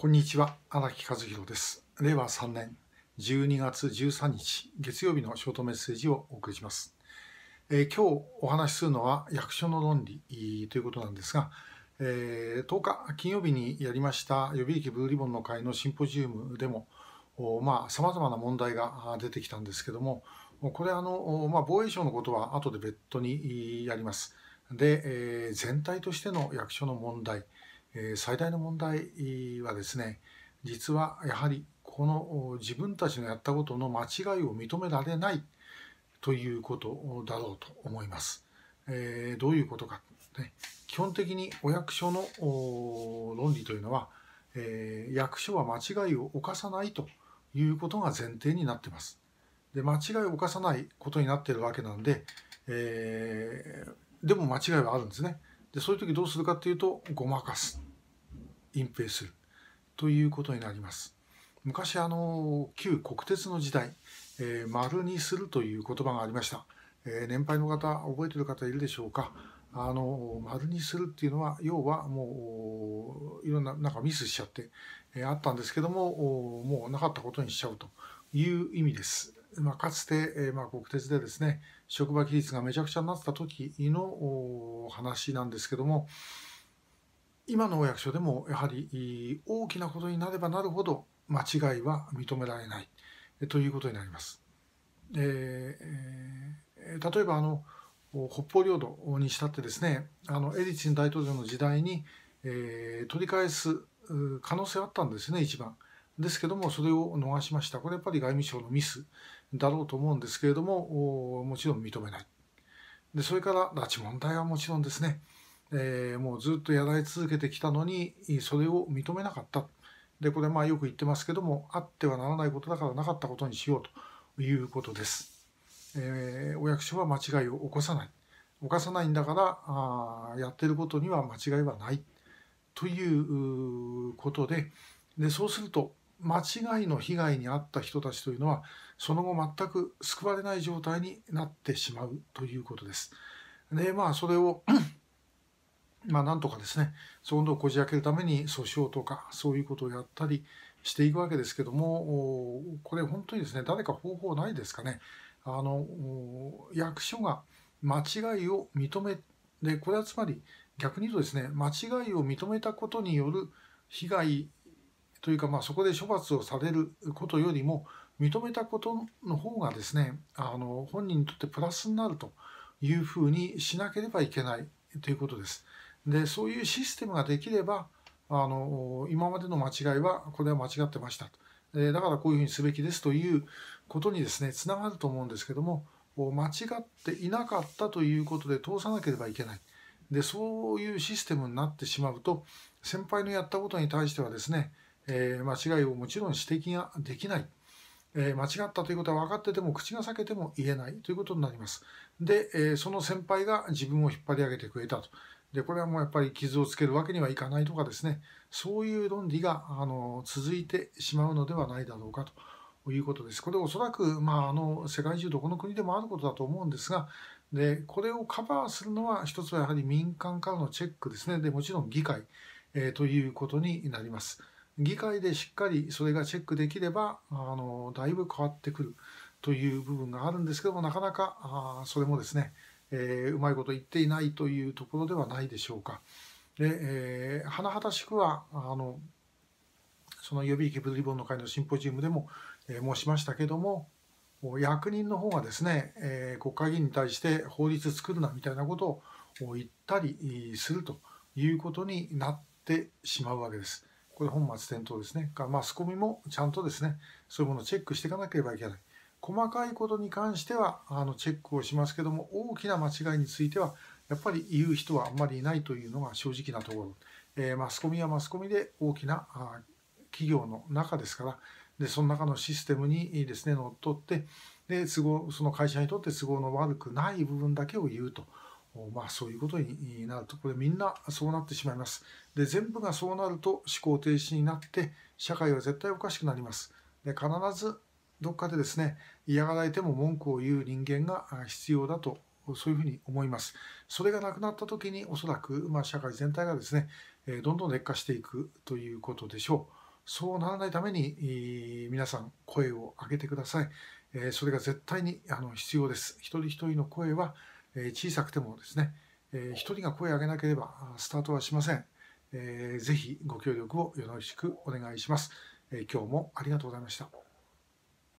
こんにちは荒木和弘です令和3年12月13日月曜日のショートメッセージをお送りします、えー、今日お話しするのは役所の論理ということなんですが、えー、10日金曜日にやりました予備役ブーリボンの会のシンポジウムでもまあ、様々な問題が出てきたんですけども、これあの、まあ、防衛省のことは後で別途にやります。で、えー、全体としての役所の問題、え最大の問題はですね実はやはりこの自分たちのやったことの間違いを認められないということだろうと思います。えどういうことか、ね、基本的にお役所の論理というのは、え役所は間違いを犯さないということが前提になってます。で間違いを犯さないことになってるわけなんで、えー、でも間違いはあるんですね。でそういう時どうするかっていうとごまかす隠蔽するということになります。昔あの旧国鉄の時代、えー、丸にするという言葉がありました、えー、年配の方覚えてる方いるでしょうかあの丸にするっていうのは要はもういろんななんかミスしちゃって、えー、あったんですけどももうなかったことにしちゃうという意味です、まあ、かつて、えまあ、国鉄でですね職場規律がめちゃくちゃになってた時の話なんですけども、今のお役所でもやはり大きなことになればなるほど間違いは認められないということになります。えー、例えばあの北方領土にしたってですねあのエリツィン大統領の時代に、えー、取り返す可能性あったんですね一番。ですけどもそれを逃しましたこれやっぱり外務省のミスだろうと思うんですけれどももちろん認めないでそれから拉致問題はもちろんですねえー、もうずっとやられ続けてきたのにそれを認めなかったでこれまあよく言ってますけどもあってはならないことだからなかったことにしようということです、えー、お役所は間違いを起こさない起こさないんだからあやってることには間違いはないということででそうすると間違いの被害に遭った人たちというのはその後全く救われない状態になってしまうということです。でまあそれをまあ、なんとかですね、そのいのをこじ開けるために訴訟とか、そういうことをやったりしていくわけですけども、これ本当にですね、誰か方法ないですかね。あの、役所が間違いを認め、で、これはつまり逆に言うとですね、間違いを認めたことによる被害というか、まあ、そこで処罰をされることよりも、認めたことの方がですね、あの、本人にとってプラスになるというふうにしなければいけないということです。でそういうシステムができればあの今までの間違いはこれは間違ってましたと、えだからこういうふうにすべきですということにですねつながると思うんですけども間違っていなかったということで通さなければいけないでそういうシステムになってしまうと先輩のやったことに対してはですね、えー、間違いをもちろん指摘ができない、えー、間違ったということは分かってても口が裂けても言えないということになりますで、えー、その先輩が自分を引っ張り上げてくれたとでこれはもうやっぱり傷をつけるわけにはいかないとかですねそういう論理があの続いてしまうのではないだろうかということです。これおそらく、まあ、あの世界中どこの国でもあることだと思うんですがでこれをカバーするのは一つはやはり民間からのチェックですねでもちろん議会、えー、ということになります。議会でしっかりそれがチェックできればあのだいぶ変わってくるという部分があるんですけどもなかなかあそれもですねえー、うまいこと言っていないというところではないでしょうか。で、えー、甚だしくはあのその予備役ブリボンの会のシンポジウムでも、えー、申しましたけども役人の方がですね、えー、国会議員に対して法律作るなみたいなことを言ったりするということになってしまうわけです。これ本末転倒ですね。マスコミもちゃんとですね、そういうものをチェックしていかなければいけない。細かいことに関してはあのチェックをしますけども大きな間違いについてはやっぱり言う人はあんまりいないというのが正直なところ、えー、マスコミはマスコミで大きな企業の中ですからでその中のシステムにですねのっとってで都合その会社にとって都合の悪くない部分だけを言うと。まあそういうことになるとこれみんなそうなってしまいますで全部がそうなると思考停止になって社会は絶対おかしくなりますで必ずどっかでですね、嫌がられても文句を言う人間が必要だと、そういうふうに思います。それがなくなった時におそらく、まあ、社会全体がですね、どんどん劣化していくということでしょう。そうならないために、皆さん声を上げてください。それが絶対にあの必要です。一人一人の声は小さくてもですね、一人が声を上げなければスタートはしません。ぜひご協力をよろしくお願いします。今日もありがとうございました。